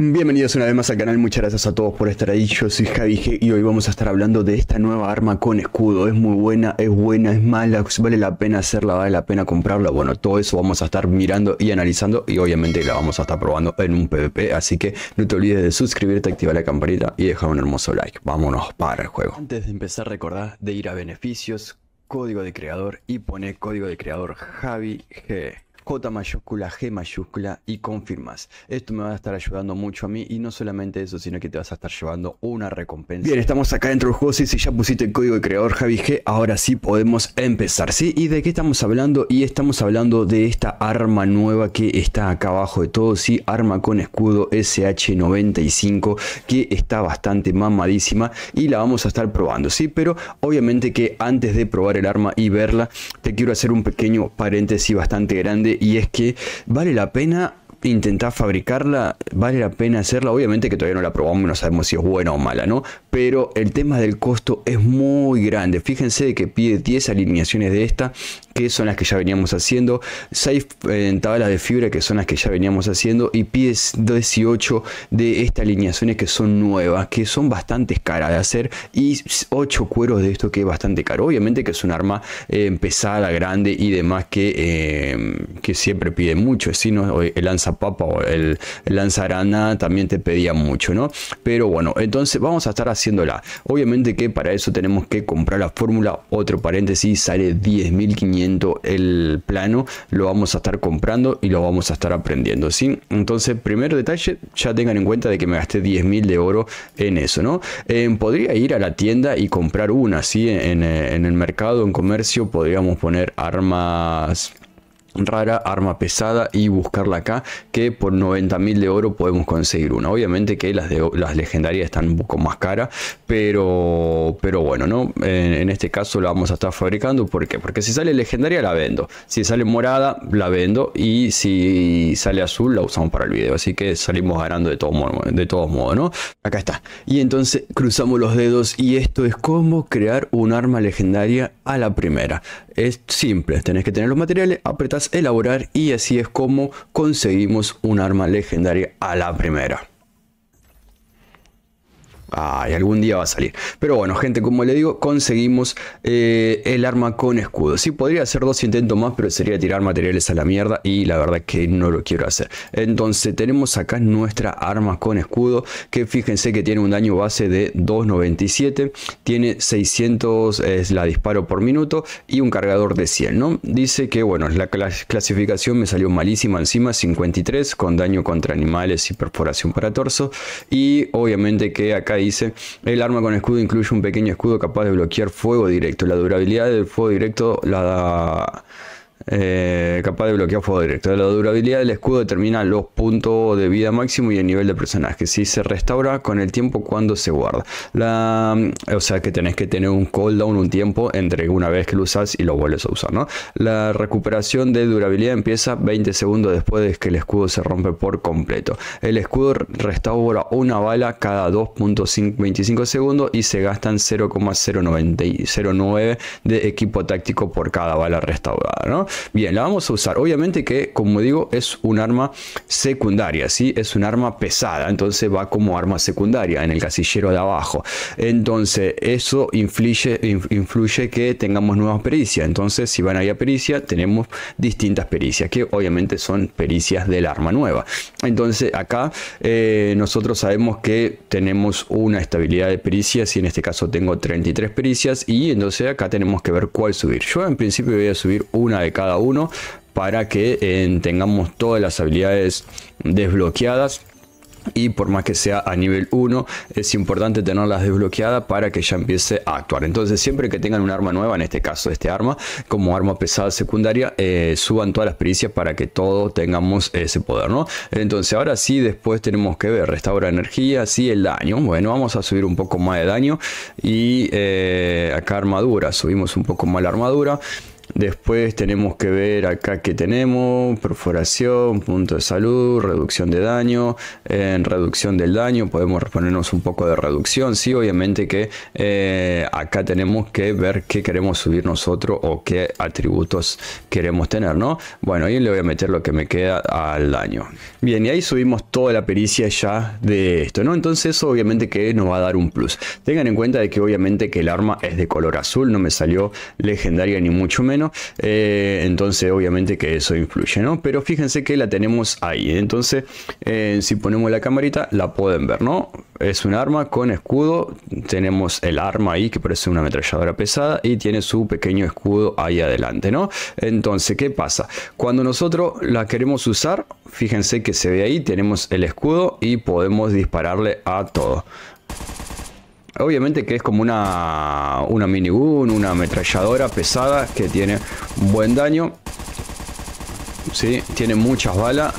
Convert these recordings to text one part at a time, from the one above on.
Bienvenidos una vez más al canal, muchas gracias a todos por estar ahí, yo soy Javi G y hoy vamos a estar hablando de esta nueva arma con escudo, es muy buena, es buena, es mala, vale la pena hacerla, vale la pena comprarla, bueno, todo eso vamos a estar mirando y analizando y obviamente la vamos a estar probando en un PvP, así que no te olvides de suscribirte, activar la campanita y dejar un hermoso like, vámonos para el juego. Antes de empezar recordar de ir a beneficios, código de creador y pone código de creador Javi G. J mayúscula, G mayúscula y confirmas. Esto me va a estar ayudando mucho a mí y no solamente eso, sino que te vas a estar llevando una recompensa. Bien, estamos acá dentro del juego, y si ya pusiste el código de creador Javi G, ahora sí podemos empezar, ¿sí? ¿Y de qué estamos hablando? Y estamos hablando de esta arma nueva que está acá abajo de todo, sí, arma con escudo SH95 que está bastante mamadísima y la vamos a estar probando, ¿sí? Pero obviamente que antes de probar el arma y verla, te quiero hacer un pequeño paréntesis bastante grande y es que vale la pena intentar fabricarla, vale la pena hacerla. Obviamente que todavía no la probamos, no sabemos si es buena o mala, ¿no? Pero el tema del costo es muy grande. Fíjense que pide 10 alineaciones de esta que son las que ya veníamos haciendo, 6 en eh, tablas de fibra que son las que ya veníamos haciendo y pies 18 de estas alineaciones que son nuevas, que son bastante caras de hacer y 8 cueros de esto que es bastante caro. Obviamente que es un arma eh, pesada, grande y demás que, eh, que siempre pide mucho, si ¿no? el lanzapapa o el, el lanzarana también te pedía mucho, ¿no? Pero bueno, entonces vamos a estar haciéndola. Obviamente que para eso tenemos que comprar la fórmula, otro paréntesis, sale 10.500 el plano, lo vamos a estar comprando y lo vamos a estar aprendiendo, ¿sí? Entonces, primer detalle, ya tengan en cuenta de que me gasté 10.000 de oro en eso, ¿no? Eh, podría ir a la tienda y comprar una, ¿sí? En, en el mercado, en comercio, podríamos poner armas rara, arma pesada y buscarla acá, que por 90.000 de oro podemos conseguir una. Obviamente que las, de, las legendarias están un poco más caras, pero, pero bueno, ¿no? En, este caso la vamos a estar fabricando, ¿por Porque si sale legendaria la vendo, si sale morada la vendo y si sale azul la usamos para el video, así que salimos ganando de, todo modo, todos modos, ¿no? Acá está. Y entonces cruzamos los dedos y esto es cómo crear un arma legendaria a la primera. Es simple, tenés que tener los materiales, apretás elaborar y así es como conseguimos un arma legendaria a la primera. Ay, algún día va a salir. Pero bueno, gente, como le digo, conseguimos eh, el arma con escudo. Sí, podría hacer dos intentos más, pero sería tirar materiales a la mierda y la verdad que no lo quiero hacer. Entonces, tenemos acá nuestra arma con escudo, que fíjense que tiene un daño base de 2.97, tiene 600 es la disparo por minuto y un cargador de 100, ¿no? Dice que, bueno, la clasificación me salió malísima encima, 53, con daño contra animales y perforación para torso. Y obviamente que acá dice, el arma con escudo incluye un pequeño escudo capaz de bloquear fuego directo. La durabilidad del fuego directo la da... Eh, eh, capaz de bloquear fuego directo. La durabilidad del escudo determina los puntos de vida máximo y el nivel de personaje. Si se restaura con el tiempo cuando se guarda. La, mm, o sea que tenés que tener un cooldown, un tiempo entre una vez que lo usas y lo vuelves a usar. ¿no? La recuperación de durabilidad empieza 20 segundos después de que el escudo se rompe por completo. El escudo restaura una bala cada 2.25 segundos y se gastan 0.0909 de equipo táctico por cada bala restaurada. ¿no? Bien, la vamos usar. Obviamente que, como digo, es un arma secundaria, Si Es un arma pesada, entonces va como arma secundaria en el casillero de abajo. Entonces, eso influye, influye que tengamos nuevas pericias. Entonces, si van ir a pericia, tenemos distintas pericias, que obviamente son pericias del arma nueva. Entonces, acá eh, nosotros sabemos que tenemos una estabilidad de pericias y en este caso tengo 33 pericias y entonces acá tenemos que ver cuál subir. Yo en principio voy a subir una de cada uno para que eh, tengamos todas las habilidades desbloqueadas y por más que sea a nivel 1 es importante tenerlas desbloqueadas para que ya empiece a actuar entonces siempre que tengan un arma nueva en este caso este arma como arma pesada secundaria eh, suban todas las pericias para que todos tengamos ese poder no entonces ahora sí después tenemos que ver restaura energía sí el daño bueno vamos a subir un poco más de daño y eh, acá armadura subimos un poco más la armadura Después tenemos que ver acá que tenemos, perforación, punto de salud, reducción de daño. En reducción del daño podemos ponernos un poco de reducción. Sí, obviamente que eh, acá tenemos que ver qué queremos subir nosotros o qué atributos queremos tener, ¿no? Bueno, y le voy a meter lo que me queda al daño. Bien, y ahí subimos toda la pericia ya de esto, ¿no? Entonces eso obviamente que nos va a dar un plus. Tengan en cuenta de que obviamente que el arma es de color azul, no me salió legendaria ni mucho menos eh, entonces, obviamente que eso influye, ¿no? Pero fíjense que la tenemos ahí. Entonces, eh, si ponemos la camarita, la pueden ver, ¿no? Es un arma con escudo. Tenemos el arma ahí que parece una ametralladora pesada y tiene su pequeño escudo ahí adelante, ¿no? Entonces, ¿qué pasa? Cuando nosotros la queremos usar, fíjense que se ve ahí, tenemos el escudo y podemos dispararle a todo. Obviamente que es como una, una minigun, una ametralladora pesada que tiene buen daño. Sí, tiene muchas balas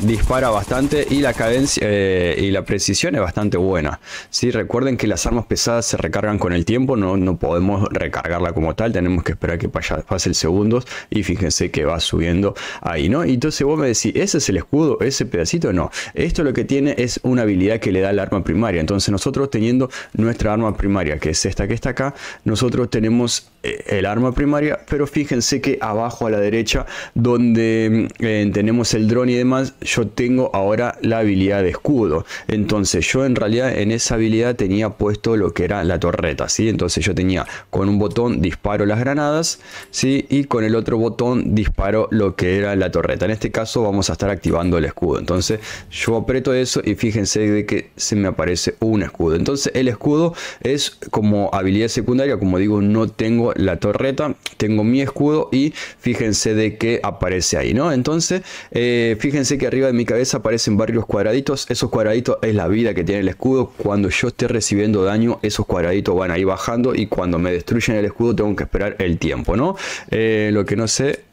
dispara bastante y la cadencia eh, y la precisión es bastante buena. si Recuerden que las armas pesadas se recargan con el tiempo, no, no podemos recargarla como tal, tenemos que esperar que pase el segundos y fíjense que va subiendo ahí, ¿no? Y entonces vos me decís, ¿ese es el escudo? ¿Ese pedacito? No. Esto lo que tiene es una habilidad que le da el arma primaria. Entonces nosotros teniendo nuestra arma primaria, que es esta que está acá, nosotros tenemos eh, el arma primaria, pero fíjense que abajo a la derecha, donde eh, tenemos el dron y demás, yo tengo ahora la habilidad de escudo. Entonces yo en realidad en esa habilidad tenía puesto lo que era la torreta, ¿sí? Entonces yo tenía con un botón disparo las granadas, ¿sí? Y con el otro botón disparo lo que era la torreta. En este caso vamos a estar activando el escudo. Entonces yo aprieto eso y fíjense de que se me aparece un escudo. Entonces el escudo es como habilidad secundaria, como digo, no tengo la torreta, tengo mi escudo y fíjense de que aparece ahí, ¿no? Entonces eh, fíjense que arriba de mi cabeza aparecen varios cuadraditos. Esos cuadraditos es la vida que tiene el escudo. Cuando yo esté recibiendo daño, esos cuadraditos van a ir bajando. Y cuando me destruyen el escudo, tengo que esperar el tiempo, ¿no? Eh, lo que no sé...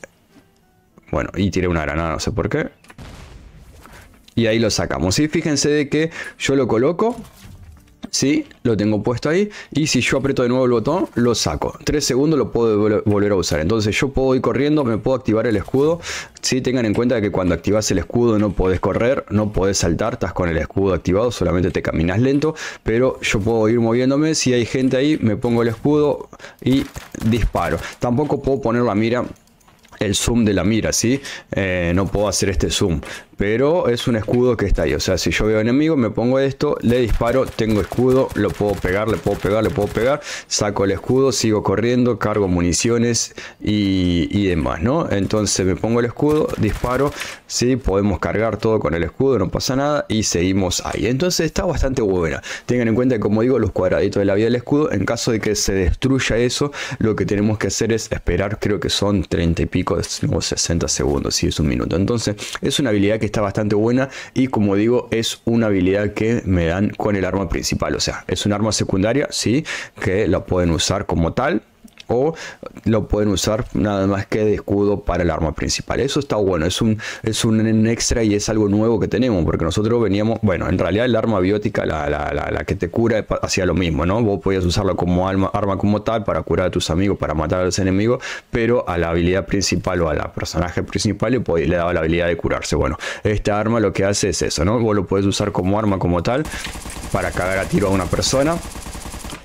Bueno, y tiré una granada, no sé por qué. Y ahí lo sacamos. Y fíjense de que yo lo coloco ¿sí? Lo tengo puesto ahí y si yo aprieto de nuevo el botón, lo saco. tres segundos lo puedo volver a usar. Entonces yo puedo ir corriendo, me puedo activar el escudo. si Tengan en cuenta que cuando activas el escudo no podés correr, no podés saltar, estás con el escudo activado, solamente te caminas lento, pero yo puedo ir moviéndome. Si hay gente ahí, me pongo el escudo y disparo. Tampoco puedo poner la mira el zoom de la mira, ¿sí? Eh, no puedo hacer este zoom. Pero es un escudo que está ahí. O sea, si yo veo enemigo, me pongo esto, le disparo, tengo escudo, lo puedo pegar, le puedo pegar, le puedo pegar. Saco el escudo, sigo corriendo, cargo municiones y, demás, ¿no? Entonces me pongo el escudo, disparo, sí, podemos cargar todo con el escudo, no pasa nada y seguimos ahí. Entonces está bastante buena. Tengan en cuenta, como digo, los cuadraditos de la vida del escudo. En caso de que se destruya eso, lo que tenemos que hacer es esperar, creo que son 30 y pico o 60 segundos, si es un minuto. Entonces es una habilidad que está bastante buena y como digo es una habilidad que me dan con el arma principal, o sea, es un arma secundaria, sí, que la pueden usar como tal, o lo pueden usar nada más que de escudo para el arma principal. Eso está bueno, es un, es un extra y es algo nuevo que tenemos, porque nosotros veníamos, bueno, en realidad el arma biótica, la, la, la, que te cura, eh, hacía lo mismo, ¿no? Vos podías usarlo como arma como tal para curar a tus amigos, para matar a los enemigos, pero a la habilidad principal o a la personaje principal le, le daba la habilidad de curarse. Bueno, esta arma lo que hace es eso, ¿no? Vos lo puedes usar como arma como tal para cagar a tiro a una persona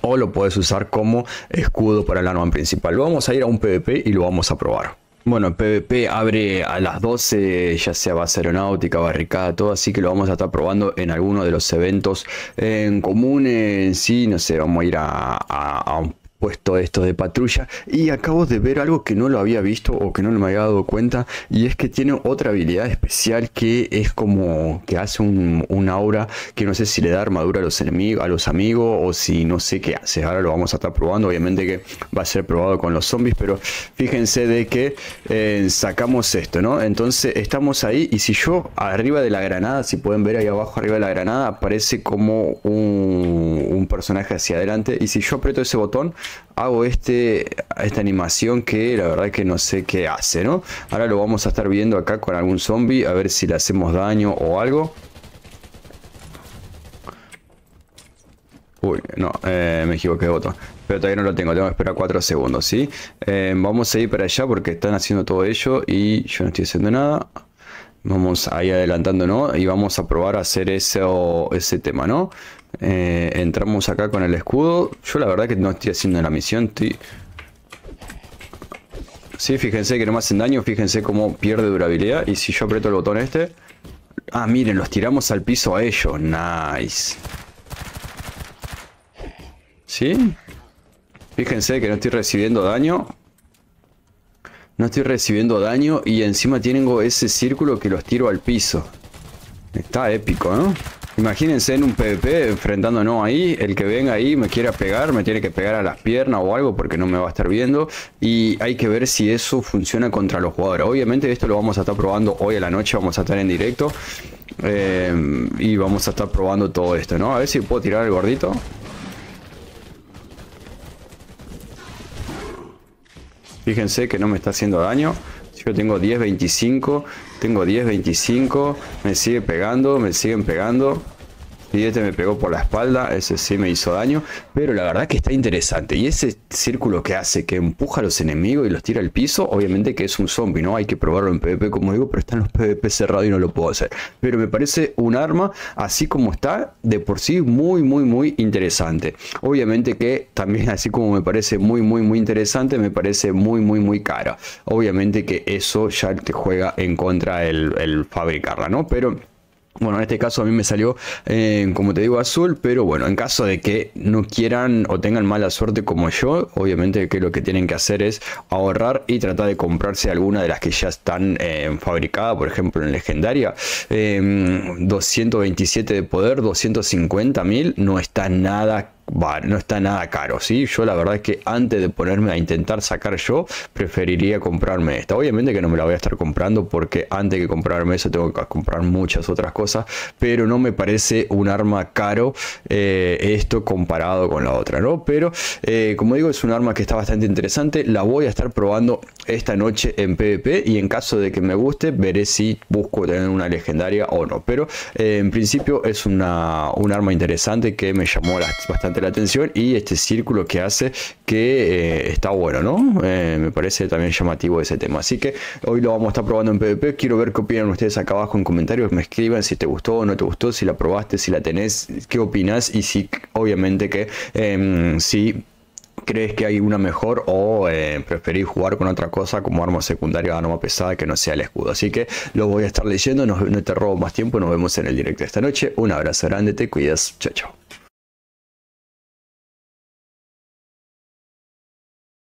o lo puedes usar como escudo para el arma principal. vamos a ir a un PvP y lo vamos a probar. Bueno, el PvP abre a las 12, ya sea base aeronáutica, barricada, todo, así que lo vamos a estar probando en alguno de los eventos en común, en sí, no sé, vamos a ir a, a un puesto esto de patrulla y acabo de ver algo que no lo había visto o que no me había dado cuenta y es que tiene otra habilidad especial que es como que hace un, aura que no sé si le da armadura a los enemigos a los amigos o si no sé qué hace ahora lo vamos a estar probando obviamente que va a ser probado con los zombies pero fíjense de que eh, sacamos esto no entonces estamos ahí y si yo arriba de la granada si pueden ver ahí abajo arriba de la granada aparece como un personaje hacia adelante y si yo aprieto ese botón hago este, esta animación que la verdad que no sé qué hace, ¿no? Ahora lo vamos a estar viendo acá con algún zombie, a ver si le hacemos daño o algo. Uy, no, eh, me equivoqué de botón. Pero todavía no lo tengo, tengo que esperar 4 segundos, ¿sí? Eh, vamos a ir para allá porque están haciendo todo ello y yo no estoy haciendo nada. Vamos ahí adelantando, ¿no? Y vamos a probar a hacer ese tema, ¿no? Eh, entramos acá con el escudo. Yo la verdad que no estoy haciendo la misión. si, Sí, fíjense que no me hacen daño. Fíjense cómo pierde durabilidad. Y si yo aprieto el botón este... Ah, miren, los tiramos al piso a ellos. Nice. ¿Sí? Fíjense que no estoy recibiendo daño. No estoy recibiendo daño y encima tienen ese círculo que los tiro al piso. Está épico, ¿no? Imagínense en un PvP enfrentándonos ahí, el que venga ahí me quiera pegar, me tiene que pegar a las piernas o algo porque no me va a estar viendo y hay que ver si eso funciona contra los jugadores. Obviamente esto lo vamos a estar probando hoy a la noche, vamos a estar en directo eh, y vamos a estar probando todo esto, ¿no? A ver si puedo tirar el gordito. Fíjense que no me está haciendo daño. Yo tengo 10, 25, tengo 10, 25, me sigue pegando, me siguen pegando. Y este me pegó por la espalda, ese sí me hizo daño, pero la verdad que está interesante. Y ese círculo que hace, que empuja a los enemigos y los tira al piso, obviamente que es un zombie, ¿no? Hay que probarlo en PvP, como digo, pero está en los PvP cerrados y no lo puedo hacer. Pero me parece un arma, así como está, de por sí muy, muy, muy interesante. Obviamente que también, así como me parece muy, muy, muy interesante, me parece muy, muy, muy cara. Obviamente que eso ya te juega en contra el, el fabricarla, ¿no? Pero... Bueno, en este caso a mí me salió, eh, como te digo, azul, pero bueno, en caso de que no quieran o tengan mala suerte como yo, obviamente que lo que tienen que hacer es ahorrar y tratar de comprarse alguna de las que ya están eh, fabricadas, por ejemplo en legendaria, 227 eh, de poder, 250.000, no está nada no está nada caro, ¿sí? Yo la verdad es que antes de ponerme a intentar sacar yo, preferiría comprarme esta. Obviamente que no me la voy a estar comprando porque antes que comprarme eso tengo que comprar muchas otras cosas, pero no me parece un arma caro eh, esto comparado con la otra, ¿no? Pero eh, como digo, es un arma que está bastante interesante, la voy a estar probando esta noche en PvP y en caso de que me guste, veré si busco tener una legendaria o no. Pero eh, en principio es una, un arma interesante que me llamó bastante la atención y este círculo que hace que eh, está bueno, ¿no? Eh, me parece también llamativo ese tema. Así que hoy lo vamos a estar probando en PvP. Quiero ver qué opinan ustedes acá abajo en comentarios. Me escriban si te gustó o no te gustó, si la probaste, si la tenés, qué opinas y si obviamente que em, si crees que hay una mejor o eh, preferís jugar con otra cosa como arma secundaria o arma pesada que no sea el escudo. Así que lo voy a estar leyendo, no, no te robo más tiempo, nos vemos en el directo esta noche. Un abrazo grande, te cuidas, chao chao.